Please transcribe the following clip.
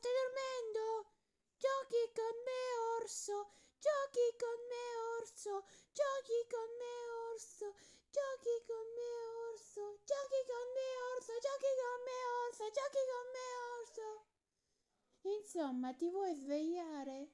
stai dormendo? Giochi con me orso, giochi con me orso, giochi con me orso, giochi con me orso, giochi con me orso, giochi con me orso, giochi con me orso. Insomma, ti vuoi svegliare?